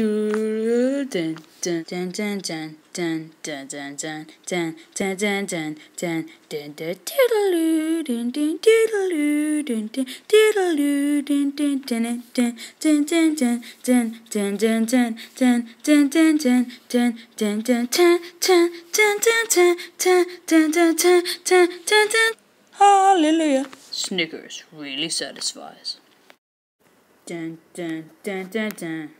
Hallelujah. Snickers really satisfies. Dun dun dun dun dun